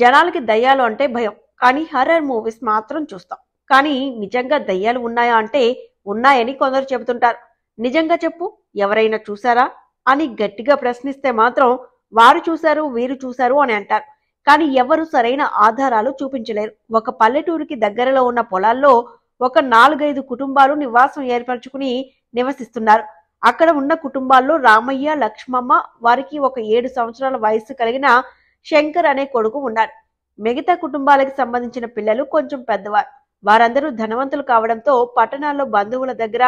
జనాలకి దయ్యాలు అంటే భయం కానీ హర్రర్ మూవీస్ మాత్రం చూస్తాం కానీ నిజంగా దయ్యాలు ఉన్నాయా అంటే ఉన్నాయని కొందరు చెబుతుంటారు నిజంగా చెప్పు ఎవరైనా చూసారా అని గట్టిగా ప్రశ్నిస్తే మాత్రం వారు చూశారు వీరు చూశారు అని అంటారు కానీ ఎవరు సరైన ఆధారాలు చూపించలేరు ఒక పల్లెటూరికి దగ్గరలో ఉన్న పొలాల్లో ఒక నాలుగైదు కుటుంబాలు నివాసం ఏర్పరచుకుని నివసిస్తున్నారు అక్కడ ఉన్న కుటుంబాల్లో రామయ్య లక్ష్మమ్మ వారికి ఒక ఏడు సంవత్సరాల వయస్సు కలిగిన శంకర్ అనే కొడుకు ఉన్నారు మిగతా కుటుంబాలకు సంబంధించిన పిల్లలు కొంచెం పెద్దవారు వారందరూ ధనవంతులు కావడంతో పట్టణాల్లో బంధువుల దగ్గర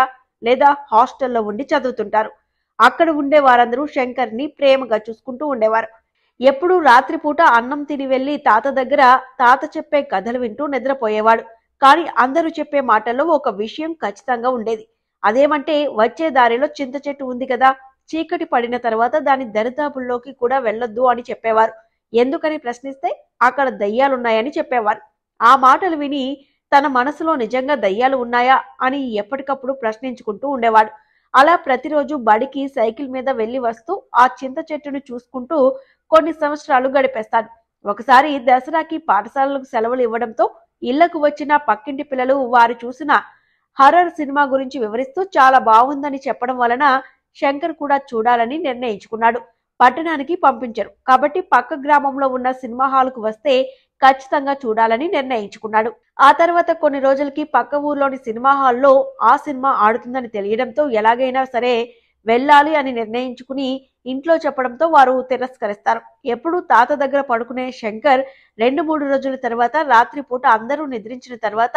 లేదా హాస్టల్లో ఉండి చదువుతుంటారు అక్కడ ఉండే వారందరూ శంకర్ ని ప్రేమగా చూసుకుంటూ ఉండేవారు ఎప్పుడూ రాత్రిపూట అన్నం తిని వెళ్లి తాత దగ్గర తాత చెప్పే కథలు వింటూ నిద్రపోయేవాడు కానీ అందరూ చెప్పే మాటల్లో ఒక విషయం ఖచ్చితంగా ఉండేది అదేమంటే వచ్చే దారిలో చింత చెట్టు ఉంది కదా చీకటి పడిన తర్వాత దాని దరిదాపుల్లోకి కూడా వెళ్ళొద్దు అని చెప్పేవారు ఎందుకని ప్రశ్నిస్తే అక్కడ దయ్యాలున్నాయని చెప్పేవారు ఆ మాటలు విని తన మనసులో నిజంగా దయ్యాలు ఉన్నాయా అని ఎప్పటికప్పుడు ప్రశ్నించుకుంటూ ఉండేవాడు అలా ప్రతిరోజు బడికి సైకిల్ మీద వెళ్ళి వస్తూ ఆ చింత చెట్టును చూసుకుంటూ కొన్ని సంవత్సరాలు గడిపేస్తాడు ఒకసారి దసరాకి పాఠశాలలకు సెలవులు ఇవ్వడంతో ఇళ్లకు వచ్చిన పక్కింటి పిల్లలు వారు చూసిన హర్రర్ సినిమా గురించి వివరిస్తూ చాలా బాగుందని చెప్పడం వలన శంకర్ కూడా చూడాలని నిర్ణయించుకున్నాడు పట్టణానికి పంపించరు కాబట్టి పక్క గ్రామంలో ఉన్న సినిమా హాల్కు వస్తే ఖచ్చితంగా చూడాలని నిర్ణయించుకున్నాడు ఆ తర్వాత కొన్ని రోజులకి పక్క ఊర్లోని సినిమా హాల్లో ఆ సినిమా ఆడుతుందని తెలియడంతో ఎలాగైనా సరే వెళ్ళాలి అని నిర్ణయించుకుని ఇంట్లో చెప్పడంతో వారు తిరస్కరిస్తారు ఎప్పుడు తాత దగ్గర పడుకునే శంకర్ రెండు మూడు రోజుల తర్వాత రాత్రిపూట అందరూ నిద్రించిన తర్వాత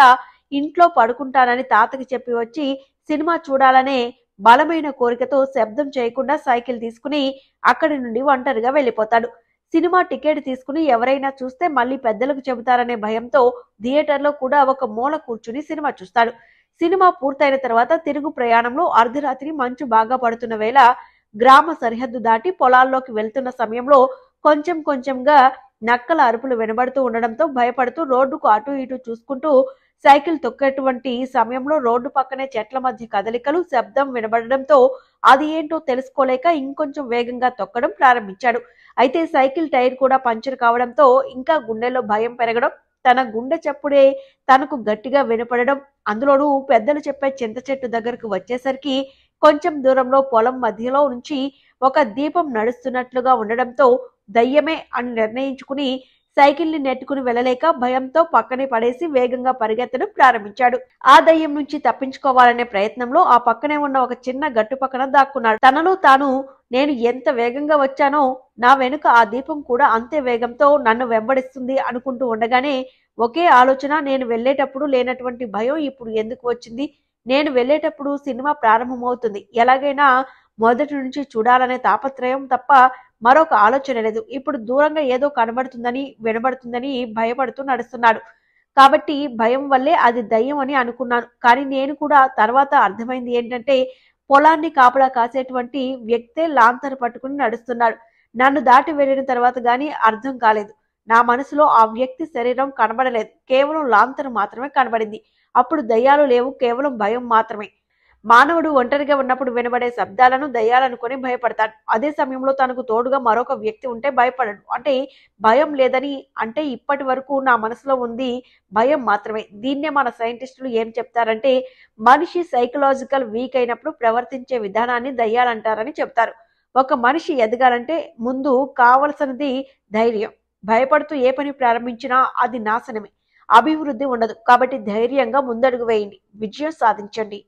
ఇంట్లో పడుకుంటానని తాతకి చెప్పి వచ్చి సినిమా చూడాలనే బలమైన కోరికతో శబ్దం చేయకుండా సైకిల్ తీసుకుని అక్కడి నుండి ఒంటరిగా వెళ్లిపోతాడు సినిమా టికెట్ తీసుకుని ఎవరైనా చూస్తే మళ్ళీ పెద్దలకు చెబుతారనే భయంతో థియేటర్లో కూడా ఒక మూల కూర్చుని సినిమా చూస్తాడు సినిమా పూర్తయిన తర్వాత తిరుగు ప్రయాణంలో అర్ధరాత్రి మంచు బాగా పడుతున్న వేళ గ్రామ సరిహద్దు దాటి పొలాల్లోకి వెళ్తున్న సమయంలో కొంచెం కొంచెంగా నక్కల అరుపులు వినబడుతూ ఉండడంతో భయపడుతూ రోడ్డుకు అటు ఇటు చూసుకుంటూ సైకిల్ తొక్కేటువంటి సమయంలో రోడ్డు పక్కనే చెట్ల మధ్య కదలికలు శబ్దం వినబడడంతో అది ఏంటో తెలుసుకోలేక ఇంకొంచెం వేగంగా తొక్కడం ప్రారంభించాడు అయితే సైకిల్ టైర్ కూడా పంచర్ కావడంతో ఇంకా గుండెలో భయం పెరగడం తన గుండె చప్పుడే తనకు గట్టిగా వినపడడం అందులోనూ పెద్దలు చెప్పే చింత చెట్టు దగ్గరకు వచ్చేసరికి కొంచెం దూరంలో పొలం మధ్యలో నుంచి ఒక దీపం నడుస్తున్నట్లుగా ఉండడంతో దయ్యమే అని నిర్ణయించుకుని సైకిల్ ని నెట్టుకుని వెళ్ళలేక భయంతో పక్కనే పడేసి వేగంగా పరిగెత్తడం ప్రారంభించాడు ఆ దయ్యం నుంచి తప్పించుకోవాలనే ప్రయత్నంలో ఆ పక్కనే ఉన్న ఒక చిన్న గట్టు పక్కన దాక్కున్నాడు తనలో తాను నేను ఎంత వేగంగా వచ్చానో నా వెనుక ఆ దీపం కూడా అంతే వేగంతో నన్ను వెంబడిస్తుంది అనుకుంటూ ఉండగానే ఒకే ఆలోచన నేను వెళ్ళేటప్పుడు లేనటువంటి భయం ఇప్పుడు ఎందుకు వచ్చింది నేను వెళ్ళేటప్పుడు సినిమా ప్రారంభమవుతుంది ఎలాగైనా మొదటి నుంచి చూడాలనే తాపత్రయం తప్ప మరొక ఆలోచన లేదు ఇప్పుడు దూరంగా ఏదో కనబడుతుందని వినబడుతుందని భయపడుతూ నడుస్తున్నాడు కాబట్టి భయం వల్లే అది దయ్యం అని అనుకున్నాను కానీ నేను కూడా తర్వాత అర్థమైంది ఏంటంటే పొలాన్ని కాపలా కాసేటువంటి వ్యక్తే లాంతర్ పట్టుకుని నడుస్తున్నాడు నన్ను దాటి వెళ్ళిన తర్వాత కానీ అర్థం కాలేదు నా మనసులో ఆ వ్యక్తి శరీరం కనబడలేదు కేవలం లాంతర్ మాత్రమే కనబడింది అప్పుడు దయ్యాలు లేవు కేవలం భయం మాత్రమే మానవుడు ఒంటరిగా ఉన్నప్పుడు వినబడే శబ్దాలను దయ్యాలనుకొని భయపడతాడు అదే సమయంలో తనకు తోడుగా మరొక వ్యక్తి ఉంటే భయపడడు అంటే భయం లేదని అంటే ఇప్పటి వరకు నా మనసులో ఉంది భయం మాత్రమే దీన్నే మన సైంటిస్టులు ఏం చెప్తారంటే మనిషి సైకలాజికల్ వీక్ అయినప్పుడు ప్రవర్తించే విధానాన్ని దయ్యాలంటారని చెప్తారు ఒక మనిషి ఎదగాలంటే ముందు కావలసినది ధైర్యం భయపడుతూ ఏ పని ప్రారంభించినా అది నాశనమే అభివృద్ధి ఉండదు కాబట్టి ధైర్యంగా ముందడుగు వేయండి విజయం సాధించండి